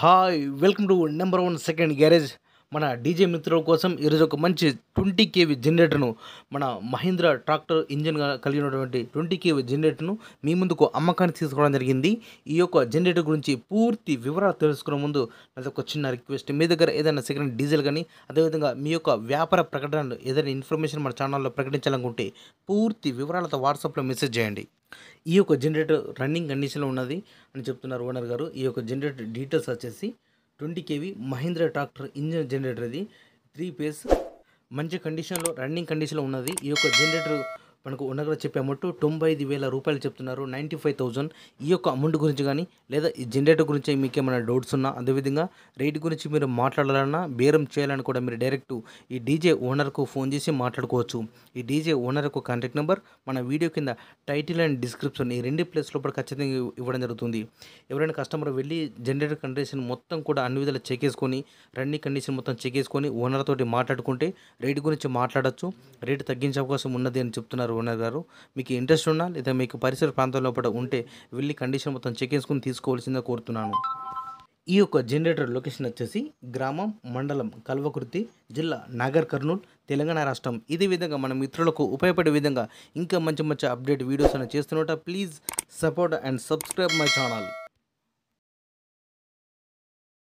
hi welcome to number one second garage మన DJ మిత్రుల కోసం ఈరోజు ఒక మంచి ట్వంటీ కేవీ జనరేటర్ను మన మహీంద్రా ట్రాక్టర్ ఇంజిన్ కలిగినటువంటి ట్వంటీ కేవీ జనరేటర్ను మీ ముందుకు అమ్మకానికి తీసుకోవడం జరిగింది ఈ యొక్క జనరేటర్ గురించి పూర్తి వివరాలు తెలుసుకునే ముందు నాది ఒక చిన్న రిక్వెస్ట్ మీ దగ్గర ఏదైనా సెకండ్ డీజిల్ కానీ అదేవిధంగా మీ యొక్క వ్యాపార ప్రకటనలు ఏదైనా ఇన్ఫర్మేషన్ మన ఛానల్లో ప్రకటించాలనుకుంటే పూర్తి వివరాలతో వాట్సాప్లో మెసేజ్ చేయండి ఈ యొక్క జనరేటర్ రన్నింగ్ కండిషన్లో ఉన్నది అని చెప్తున్నారు ఓనర్ గారు ఈ యొక్క జనరేటర్ డీటెయిల్స్ వచ్చేసి twenty KV Mahindra tractor engine generator ఇది త్రీ పేస్ మంచి కండిషన్లో రన్నింగ్ కండిషన్లో ఉన్నది ఈ యొక్క జనరేటర్ మనకు ఉండగా చెప్పే అమౌంట్ తొంభై ఐదు వేల రూపాయలు చెప్తున్నారు నైంటీ ఫైవ్ థౌజండ్ ఈ యొక్క అమౌంట్ గురించి కానీ లేదా ఈ జనరేటర్ గురించి మీకు ఏమైనా డౌట్స్ ఉన్నా అదేవిధంగా రేట్ గురించి మీరు మాట్లాడాలన్నా బేరం చేయాలని కూడా మీరు డైరెక్ట్ ఈ డీజే ఓనర్కు ఫోన్ చేసి మాట్లాడుకోవచ్చు ఈ డీజే ఓనర్ యొక్క కాంటాక్ట్ నెంబర్ మన వీడియో కింద టైటిల్ అండ్ డిస్క్రిప్షన్ ఈ రెండు ప్లేస్ లోపల ఖచ్చితంగా ఇవ్వడం జరుగుతుంది ఎవరైనా కస్టమర్ వెళ్ళి జనరేటర్ కండిషన్ మొత్తం కూడా అన్ని విధాలు చెక్ చేసుకొని రన్నింగ్ కండిషన్ మొత్తం చెక్ చేసుకొని ఓనర్ తోటి మాట్లాడుకుంటే రేట్ గురించి మాట్లాడచ్చు రేటు తగ్గించే అవకాశం ఉన్నది అని చెప్తున్నారు చెప్తున్నారు ఓనర్ గారు మీకు ఇంట్రెస్ట్ ఉన్నా లేదా మీకు పరిసర ప్రాంతం లోపల ఉంటే వెళ్ళి కండిషన్ మొత్తం చెక్ చేసుకుని తీసుకోవాల్సిందే కోరుతున్నాను ఈ యొక్క జనరేటర్ లొకేషన్ వచ్చేసి గ్రామం మండలం కల్వకుర్తి జిల్లా నాగర్ కర్నూలు తెలంగాణ రాష్ట్రం ఇదే విధంగా మన మిత్రులకు ఉపయోగపడే విధంగా ఇంకా మంచి మంచి అప్డేట్ వీడియోస్ అని చేస్తున్నట please support and subscribe my channel